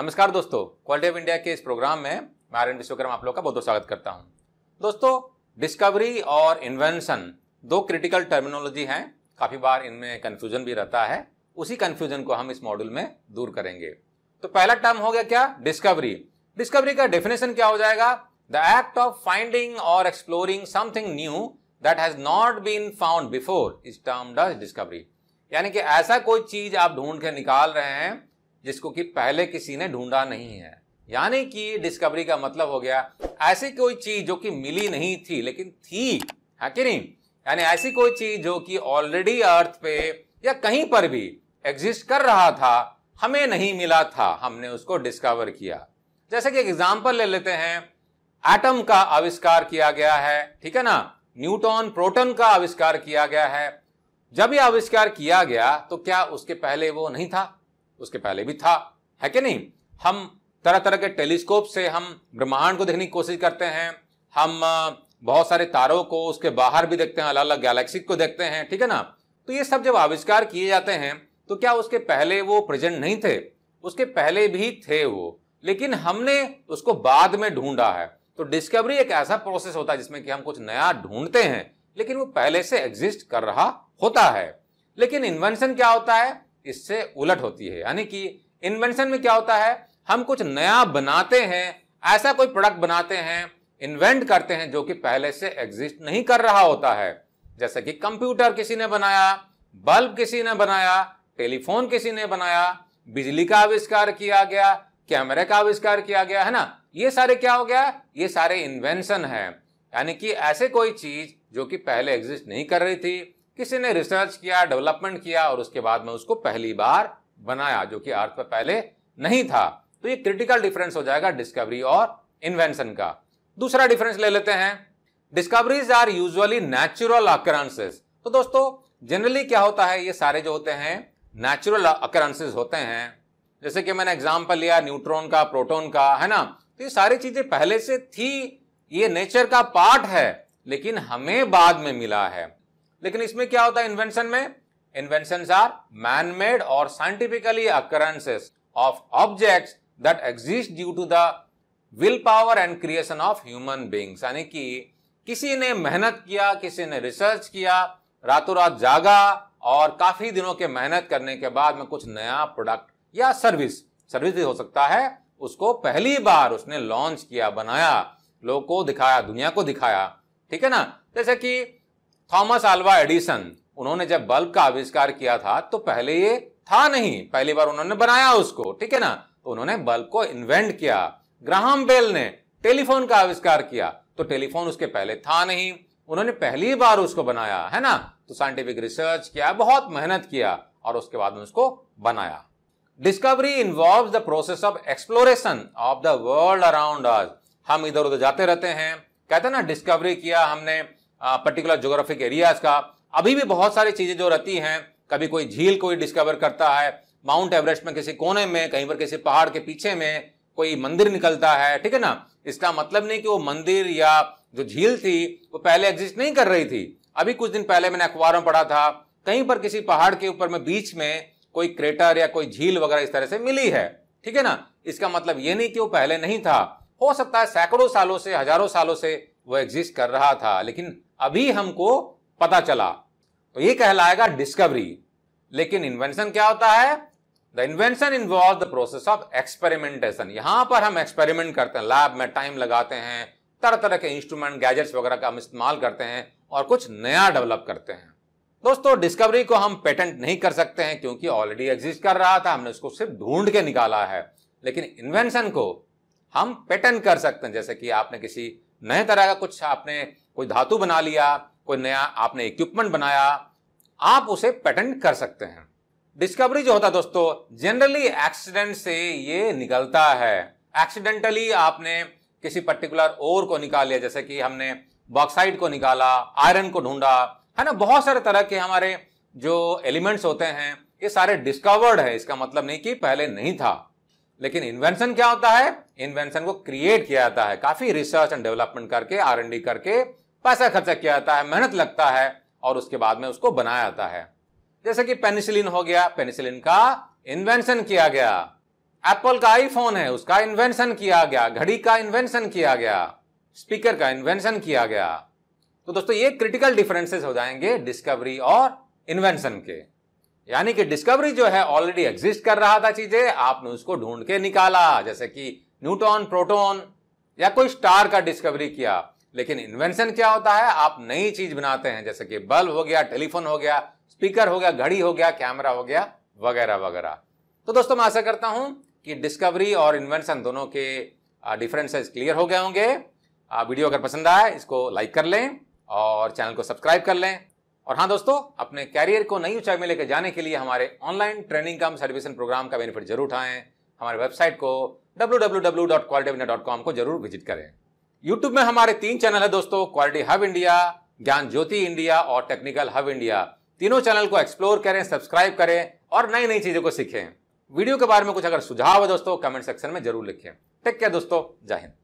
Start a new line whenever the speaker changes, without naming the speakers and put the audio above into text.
नमस्कार दोस्तों quality of India के इस प्रोग्राम में मैं आर्यन विश्वकर्म आप लोग का बहुत बहुत स्वागत करता हूं दोस्तों डिस्कवरी और इन्वेंशन दो क्रिटिकल टर्मिनोलॉजी हैं काफ़ी बार इनमें कन्फ्यूजन भी रहता है उसी कन्फ्यूजन को हम इस मॉड्यूल में दूर करेंगे तो पहला टर्म हो गया क्या डिस्कवरी डिस्कवरी का डेफिनेशन क्या हो जाएगा द एक्ट ऑफ फाइंडिंग और exploring something new that has not been found before इस टर्म डिस्कवरी यानी कि ऐसा कोई चीज आप ढूंढ के निकाल रहे हैं जिसको कि पहले किसी ने ढूंढा नहीं है यानी कि डिस्कवरी का मतलब हो गया ऐसी कोई चीज जो कि मिली नहीं थी लेकिन थी है कि नहीं यानी ऐसी कोई चीज जो कि ऑलरेडी अर्थ पे या कहीं पर भी एग्जिस्ट कर रहा था हमें नहीं मिला था हमने उसको डिस्कवर किया जैसे कि एग्जाम्पल ले लेते हैं एटम का आविष्कार किया गया है ठीक है ना न्यूटॉन प्रोटॉन का आविष्कार किया गया है जब यह आविष्कार किया गया तो क्या उसके पहले वो नहीं था उसके पहले भी था है कि नहीं हम तरह तरह के टेलीस्कोप से हम ब्रह्मांड को देखने की कोशिश करते हैं हम बहुत सारे तारों को उसके बाहर भी देखते हैं अलग अलग गैलेक्सी को देखते हैं ठीक है ना तो ये सब जब आविष्कार किए जाते हैं तो क्या उसके पहले वो प्रेजेंट नहीं थे उसके पहले भी थे वो लेकिन हमने उसको बाद में ढूंढा है तो डिस्कवरी एक ऐसा प्रोसेस होता है जिसमें कि हम कुछ नया ढूंढते हैं लेकिन वो पहले से एग्जिस्ट कर रहा होता है लेकिन इन्वेंशन क्या होता है इससे उलट होती है यानी कि इन्वेंशन में क्या होता है हम कुछ नया बनाते हैं ऐसा कोई प्रोडक्ट बनाते हैं इन्वेंट करते हैं जो कि पहले से एग्जिस्ट नहीं कर रहा होता है जैसे कि कंप्यूटर किसी ने बनाया बल्ब किसी ने बनाया टेलीफोन किसी ने बनाया बिजली का आविष्कार किया गया कैमरे का आविष्कार किया गया है ना ये सारे क्या हो गया ये सारे इन्वेंशन है यानी कि ऐसे कोई चीज जो कि पहले एग्जिस्ट नहीं कर रही थी किसी ने रिसर्च किया डेवलपमेंट किया और उसके बाद में उसको पहली बार बनाया जो कि अर्थ पर पहले नहीं था तो ये क्रिटिकल डिफरेंस हो जाएगा डिस्कवरी और इन्वेंशन का दूसरा डिफरेंस ले लेते हैं discoveries are usually natural occurrences तो दोस्तों जनरली क्या होता है ये सारे जो होते हैं नेचुरल अकरेंसेस होते हैं जैसे कि मैंने एग्जाम्पल लिया न्यूट्रॉन का प्रोटोन का है ना तो ये सारी चीजें पहले से थी ये नेचर का पार्ट है लेकिन हमें बाद में मिला है लेकिन इसमें क्या होता है इन्वेंशन में आर मैन मेड और scientifically occurrences of object objects exist due to the will power and creation of human beings यानी कि किसी ने मेहनत किया किसी ने रिसर्च किया रातों रात जागा और काफी दिनों के मेहनत करने के बाद में कुछ नया प्रोडक्ट या सर्विस सर्विस भी हो सकता है उसको पहली बार उसने लॉन्च किया बनाया लोगों को दिखाया दुनिया को दिखाया ठीक है ना जैसे कि थॉमस आल्वा एडिसन उन्होंने जब बल्ब का आविष्कार किया था तो पहले ये था नहीं पहली बार उन्होंने बनाया उसको ठीक है ना तो उन्होंने बल्ब को इन्वेंट किया ग्राहम बेल ने टेलीफोन का आविष्कार किया तो टेलीफोन उसके पहले था नहीं उन्होंने पहली बार उसको बनाया है ना तो साइंटिफिक रिसर्च किया बहुत मेहनत किया और उसके बाद उसको बनाया discovery involve the process of exploration of the world around हम इधर उधर जाते रहते हैं कहते हैं ना डिस्कवरी किया हमने पर्टिकुलर जोग्राफिक एरियाज का अभी भी बहुत सारी चीज़ें जो रहती हैं कभी कोई झील कोई डिस्कवर करता है माउंट एवरेस्ट में किसी कोने में कहीं पर किसी पहाड़ के पीछे में कोई मंदिर निकलता है ठीक है ना इसका मतलब नहीं कि वो मंदिर या जो झील थी वो पहले एग्जिस्ट नहीं कर रही थी अभी कुछ दिन पहले मैंने अखबारों में पढ़ा था कहीं पर किसी पहाड़ के ऊपर में बीच में कोई क्रेटर या कोई झील वगैरह इस तरह से मिली है ठीक है ना इसका मतलब ये नहीं कि वो पहले नहीं था हो सकता है सैकड़ों सालों से हजारों सालों से वो एग्जिस्ट कर रहा था लेकिन अभी हमको पता चला तो ये कहलाएगा डिस्कवरी लेकिन इन्वेंशन क्या होता है the invention involve the process of experimentation यहां पर हम एक्सपेरिमेंट करते हैं लैब में टाइम लगाते हैं तरह तरह के इंस्ट्रूमेंट गैजेट्स वगैरह का हम इस्तेमाल करते हैं और कुछ नया डेवलप करते हैं दोस्तों डिस्कवरी को हम पेटेंट नहीं कर सकते हैं क्योंकि ऑलरेडी एग्जिस्ट कर रहा था हमने उसको सिर्फ ढूंढ के निकाला है लेकिन इन्वेंशन को हम पेटेंट कर सकते हैं जैसे कि आपने किसी नए तरह का कुछ आपने कोई धातु बना लिया कोई नया आपने इक्विपमेंट बनाया आप उसे पेटेंट कर सकते हैं डिस्कवरी जो होता है दोस्तों जनरली एक्सीडेंट से ये निकलता है एक्सीडेंटली आपने किसी पर्टिकुलर ओर को निकाल लिया जैसे कि हमने बॉक्साइड को निकाला आयरन को ढूंढा है ना बहुत सारे तरह के हमारे जो एलिमेंट्स होते हैं ये सारे डिस्कवर्ड है इसका मतलब नहीं कि पहले नहीं था लेकिन इन्वेंशन क्या होता है इन्वेंशन को क्रिएट किया जाता है काफी रिसर्च एंड डेवलपमेंट करके आर करके पैसा खर्चा किया जाता है मेहनत लगता है और उसके बाद में उसको बनाया जाता है जैसे कि पेनिसिलिन हो गया पेनिसिलिन का इन्वेंशन किया गया एप्पल का आईफोन है उसका इन्वेंशन किया गया घड़ी का इन्वेंशन किया गया स्पीकर का इन्वेंशन किया गया तो दोस्तों ये क्रिटिकल डिफरेंसेस हो जाएंगे डिस्कवरी और इन्वेंशन के यानी कि डिस्कवरी जो है ऑलरेडी एग्जिस्ट कर रहा था चीजें आपने उसको ढूंढ के निकाला जैसे कि न्यूटॉन प्रोटॉन या कोई स्टार का डिस्कवरी किया लेकिन इन्वेंशन क्या होता है आप नई चीज बनाते हैं जैसे कि बल्ब हो गया टेलीफोन हो गया स्पीकर हो गया घड़ी हो गया कैमरा हो गया वगैरह वगैरह तो दोस्तों मैं आशा करता हूं कि डिस्कवरी और इन्वेंशन दोनों के डिफरेंसेस क्लियर हो गए होंगे वीडियो अगर पसंद आए इसको लाइक कर लें और चैनल को सब्सक्राइब कर लें और हाँ दोस्तों अपने कैरियर को नई ऊंचाई में लेकर जाने के लिए हमारे ऑनलाइन ट्रेनिंग कम सर्विसन प्रोग्राम का बेनिफिट जरूर उठाएं हमारे वेबसाइट को डब्ल्यू को जरूर विजिट करें यूट्यूब में हमारे तीन चैनल है दोस्तों quality hub India Gyan Jyoti India और टेक्निकल हब इंडिया तीनों चैनल को एक्सप्लोर करें सब्सक्राइब करें और नई नई चीजों को सीखें वीडियो के बारे में कुछ अगर सुझाव है दोस्तों कमेंट सेक्शन में जरूर लिखें टेक केयर दोस्तों जय हिंद